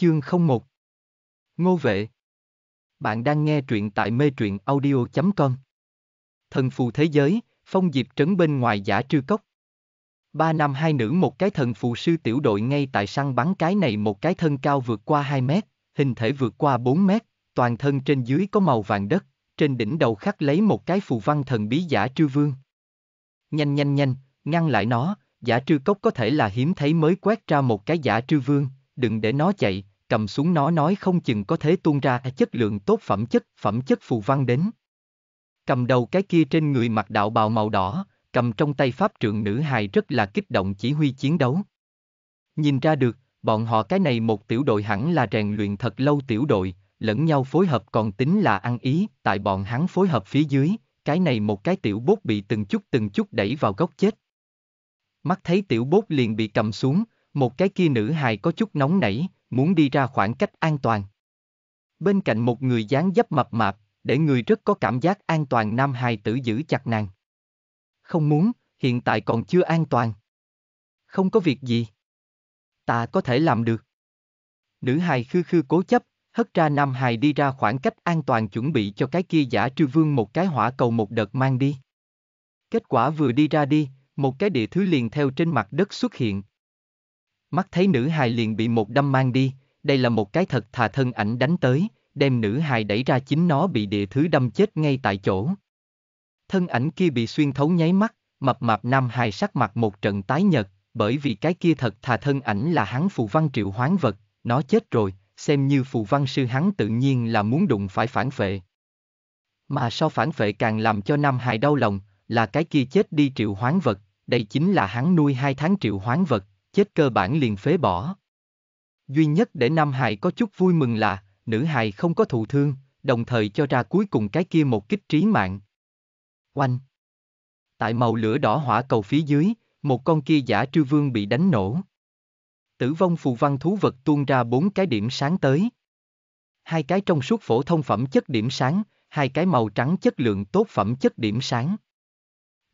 Chương 01 Ngô Vệ Bạn đang nghe truyện tại mê truyện audio.com Thần phù thế giới, phong diệp trấn bên ngoài giả trư cốc Ba nam hai nữ một cái thần phù sư tiểu đội ngay tại săn bắn cái này một cái thân cao vượt qua 2 mét, hình thể vượt qua 4 mét, toàn thân trên dưới có màu vàng đất, trên đỉnh đầu khắc lấy một cái phù văn thần bí giả trư vương. Nhanh nhanh nhanh, ngăn lại nó, giả trư cốc có thể là hiếm thấy mới quét ra một cái giả trư vương, đừng để nó chạy, cầm xuống nó nói không chừng có thể tuôn ra e chất lượng tốt phẩm chất, phẩm chất phù văn đến. Cầm đầu cái kia trên người mặc đạo bào màu đỏ, cầm trong tay pháp trượng nữ hài rất là kích động chỉ huy chiến đấu. Nhìn ra được, bọn họ cái này một tiểu đội hẳn là rèn luyện thật lâu tiểu đội, lẫn nhau phối hợp còn tính là ăn ý, tại bọn hắn phối hợp phía dưới, cái này một cái tiểu bốt bị từng chút từng chút đẩy vào góc chết. Mắt thấy tiểu bốt liền bị cầm xuống, một cái kia nữ hài có chút nóng nảy, muốn đi ra khoảng cách an toàn. Bên cạnh một người dáng dấp mập mạp, để người rất có cảm giác an toàn nam hài tử giữ chặt nàng. Không muốn, hiện tại còn chưa an toàn. Không có việc gì. Ta có thể làm được. Nữ hài khư khư cố chấp, hất ra nam hài đi ra khoảng cách an toàn chuẩn bị cho cái kia giả trư vương một cái hỏa cầu một đợt mang đi. Kết quả vừa đi ra đi, một cái địa thứ liền theo trên mặt đất xuất hiện, mắt thấy nữ hài liền bị một đâm mang đi, đây là một cái thật thà thân ảnh đánh tới, đem nữ hài đẩy ra chính nó bị địa thứ đâm chết ngay tại chỗ. Thân ảnh kia bị xuyên thấu nháy mắt, mập mạp nam hài sắc mặt một trận tái nhật, bởi vì cái kia thật thà thân ảnh là hắn phù văn triệu hoán vật, nó chết rồi, xem như phù văn sư hắn tự nhiên là muốn đụng phải phản phệ. Mà so phản phệ càng làm cho nam hài đau lòng, là cái kia chết đi triệu hoán vật, đây chính là hắn nuôi hai tháng triệu hoán vật, chết cơ bản liền phế bỏ. Duy nhất để Nam Hải có chút vui mừng là, nữ hài không có thụ thương, đồng thời cho ra cuối cùng cái kia một kích trí mạng. Oanh! Tại màu lửa đỏ hỏa cầu phía dưới, một con kia giả trư vương bị đánh nổ. Tử vong phù văn thú vật tuôn ra bốn cái điểm sáng tới. Hai cái trong suốt phổ thông phẩm chất điểm sáng, hai cái màu trắng chất lượng tốt phẩm chất điểm sáng.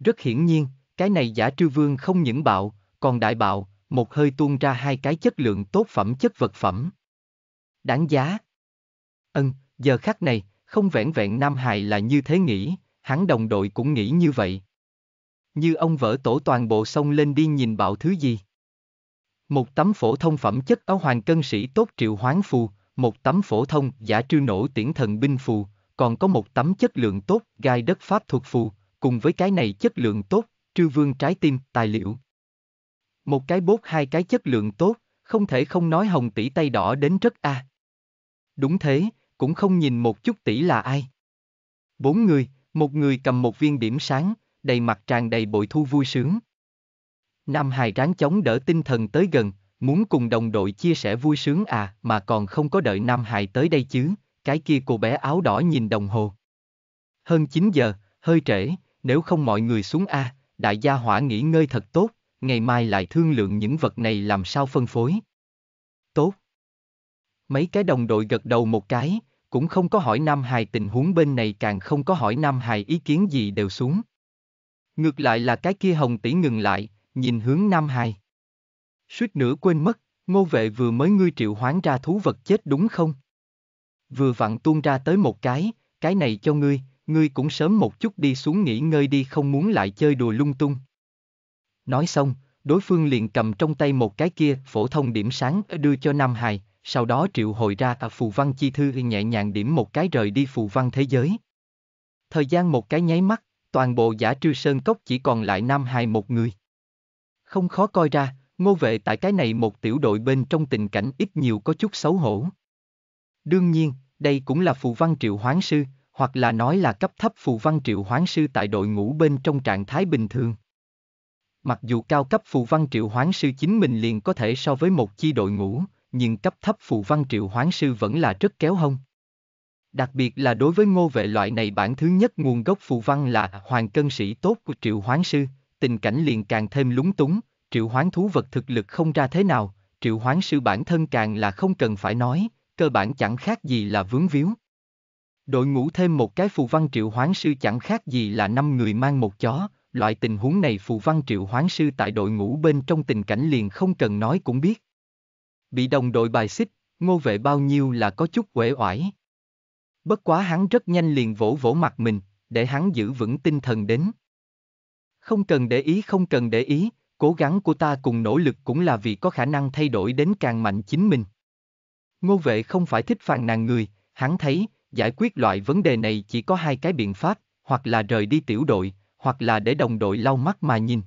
Rất hiển nhiên, cái này giả trư vương không những bạo, còn đại bạo, một hơi tuôn ra hai cái chất lượng tốt phẩm chất vật phẩm. Đáng giá. Ân, ừ, giờ khắc này, không vẹn vẹn Nam Hài là như thế nghĩ, hắn đồng đội cũng nghĩ như vậy. Như ông vỡ tổ toàn bộ sông lên đi nhìn bảo thứ gì. Một tấm phổ thông phẩm chất áo hoàng cân sĩ tốt triệu hoán phù, một tấm phổ thông giả trư nổ tiễn thần binh phù, còn có một tấm chất lượng tốt gai đất pháp thuộc phù, cùng với cái này chất lượng tốt, trư vương trái tim, tài liệu. Một cái bốt hai cái chất lượng tốt, không thể không nói hồng tỷ tay đỏ đến rất a. À. Đúng thế, cũng không nhìn một chút tỷ là ai. Bốn người, một người cầm một viên điểm sáng, đầy mặt tràn đầy bội thu vui sướng. Nam hài ráng chống đỡ tinh thần tới gần, muốn cùng đồng đội chia sẻ vui sướng à mà còn không có đợi Nam hài tới đây chứ, cái kia cô bé áo đỏ nhìn đồng hồ. Hơn 9 giờ, hơi trễ, nếu không mọi người xuống A, đại gia hỏa nghỉ ngơi thật tốt ngày mai lại thương lượng những vật này làm sao phân phối. Tốt. Mấy cái đồng đội gật đầu một cái, cũng không có hỏi Nam Hài tình huống bên này càng không có hỏi Nam Hài ý kiến gì đều xuống. Ngược lại là cái kia hồng tỷ ngừng lại, nhìn hướng Nam Hài. Suýt nữa quên mất, ngô vệ vừa mới ngươi triệu hoán ra thú vật chết đúng không? Vừa vặn tuôn ra tới một cái, cái này cho ngươi, ngươi cũng sớm một chút đi xuống nghỉ ngơi đi không muốn lại chơi đùa lung tung. Nói xong, đối phương liền cầm trong tay một cái kia phổ thông điểm sáng đưa cho Nam Hài, sau đó triệu hồi ra à phù văn chi thư nhẹ nhàng điểm một cái rời đi phù văn thế giới. Thời gian một cái nháy mắt, toàn bộ giả trư sơn cốc chỉ còn lại Nam Hài một người. Không khó coi ra, ngô vệ tại cái này một tiểu đội bên trong tình cảnh ít nhiều có chút xấu hổ. Đương nhiên, đây cũng là phù văn triệu hoán sư, hoặc là nói là cấp thấp phù văn triệu hoán sư tại đội ngũ bên trong trạng thái bình thường. Mặc dù cao cấp phù văn triệu hoán sư chính mình liền có thể so với một chi đội ngũ, nhưng cấp thấp phù văn triệu hoán sư vẫn là rất kéo hông. Đặc biệt là đối với ngô vệ loại này bản thứ nhất nguồn gốc phù văn là hoàng cân sĩ tốt của triệu hoán sư, tình cảnh liền càng thêm lúng túng, triệu hoán thú vật thực lực không ra thế nào, triệu hoán sư bản thân càng là không cần phải nói, cơ bản chẳng khác gì là vướng víu. Đội ngũ thêm một cái phù văn triệu hoán sư chẳng khác gì là năm người mang một chó, loại tình huống này phù văn triệu hoán sư tại đội ngũ bên trong tình cảnh liền không cần nói cũng biết. Bị đồng đội bài xích, ngô vệ bao nhiêu là có chút uể oải. Bất quá hắn rất nhanh liền vỗ vỗ mặt mình, để hắn giữ vững tinh thần đến. Không cần để ý không cần để ý, cố gắng của ta cùng nỗ lực cũng là vì có khả năng thay đổi đến càng mạnh chính mình. Ngô vệ không phải thích phàn nàn người, hắn thấy, giải quyết loại vấn đề này chỉ có hai cái biện pháp, hoặc là rời đi tiểu đội, hoặc là để đồng đội lau mắt mà nhìn.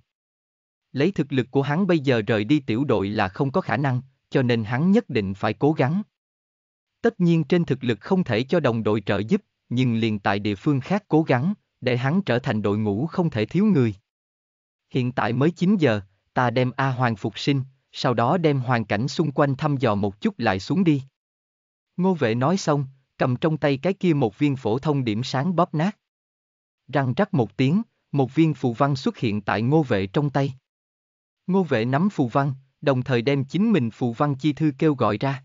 Lấy thực lực của hắn bây giờ rời đi tiểu đội là không có khả năng, cho nên hắn nhất định phải cố gắng. Tất nhiên trên thực lực không thể cho đồng đội trợ giúp, nhưng liền tại địa phương khác cố gắng, để hắn trở thành đội ngũ không thể thiếu người. Hiện tại mới 9 giờ, ta đem A Hoàng phục sinh, sau đó đem hoàn cảnh xung quanh thăm dò một chút lại xuống đi. Ngô vệ nói xong, cầm trong tay cái kia một viên phổ thông điểm sáng bóp nát. Răng rắc một tiếng, một viên phù văn xuất hiện tại ngô vệ trong tay. Ngô vệ nắm phù văn, đồng thời đem chính mình phù văn chi thư kêu gọi ra.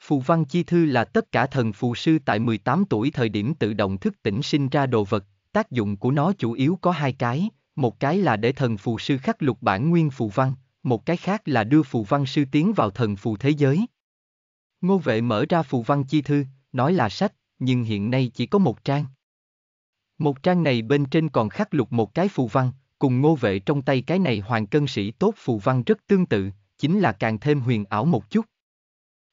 Phù văn chi thư là tất cả thần phù sư tại 18 tuổi thời điểm tự động thức tỉnh sinh ra đồ vật, tác dụng của nó chủ yếu có hai cái, một cái là để thần phù sư khắc lục bản nguyên phù văn, một cái khác là đưa phù văn sư tiến vào thần phù thế giới. Ngô vệ mở ra phù văn chi thư, nói là sách, nhưng hiện nay chỉ có một trang. Một trang này bên trên còn khắc lục một cái phù văn, cùng ngô vệ trong tay cái này hoàng cân sĩ tốt phù văn rất tương tự, chính là càng thêm huyền ảo một chút.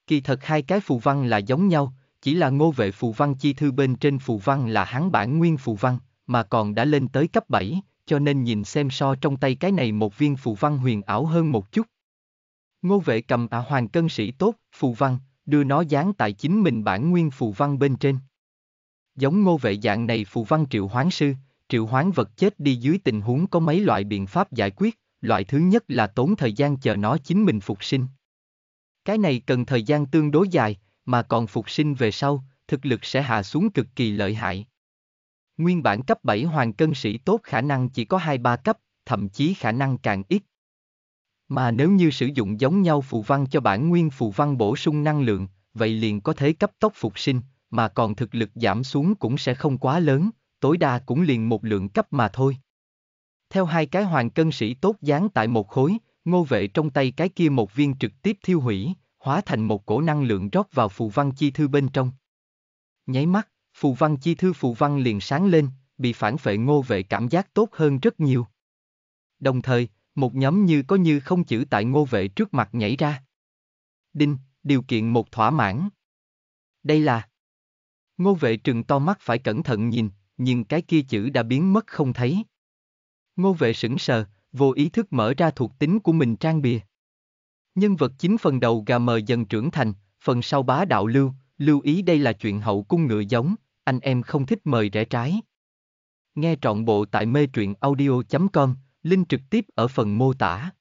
Kỳ thật hai cái phù văn là giống nhau, chỉ là ngô vệ phù văn chi thư bên trên phù văn là hắn bản nguyên phù văn, mà còn đã lên tới cấp 7, cho nên nhìn xem so trong tay cái này một viên phù văn huyền ảo hơn một chút. Ngô vệ cầm ả à hoàng cân sĩ tốt, phù văn, đưa nó dán tại chính mình bản nguyên phù văn bên trên giống ngô vệ dạng này phù văn triệu hoán sư, triệu hoán vật chết đi dưới tình huống có mấy loại biện pháp giải quyết, loại thứ nhất là tốn thời gian chờ nó chính mình phục sinh. Cái này cần thời gian tương đối dài, mà còn phục sinh về sau, thực lực sẽ hạ xuống cực kỳ lợi hại. Nguyên bản cấp 7 hoàng cân sĩ tốt khả năng chỉ có 2-3 cấp, thậm chí khả năng càng ít. Mà nếu như sử dụng giống nhau phù văn cho bản nguyên phù văn bổ sung năng lượng, vậy liền có thể cấp tốc phục sinh, mà còn thực lực giảm xuống cũng sẽ không quá lớn, tối đa cũng liền một lượng cấp mà thôi. Theo hai cái hoàng cân sĩ tốt dán tại một khối, ngô vệ trong tay cái kia một viên trực tiếp thiêu hủy, hóa thành một cổ năng lượng rót vào phù văn chi thư bên trong. Nháy mắt, phù văn chi thư phù văn liền sáng lên, bị phản phệ ngô vệ cảm giác tốt hơn rất nhiều. Đồng thời, một nhóm như có như không chữ tại ngô vệ trước mặt nhảy ra. Đinh, điều kiện một thỏa mãn. Đây là Ngô vệ trừng to mắt phải cẩn thận nhìn, nhưng cái kia chữ đã biến mất không thấy. Ngô vệ sững sờ, vô ý thức mở ra thuộc tính của mình trang bìa. Nhân vật chính phần đầu gà mờ dần trưởng thành, phần sau bá đạo lưu, lưu ý đây là chuyện hậu cung ngựa giống, anh em không thích mời rẽ trái. Nghe trọn bộ tại mê truyện audio.com, link trực tiếp ở phần mô tả.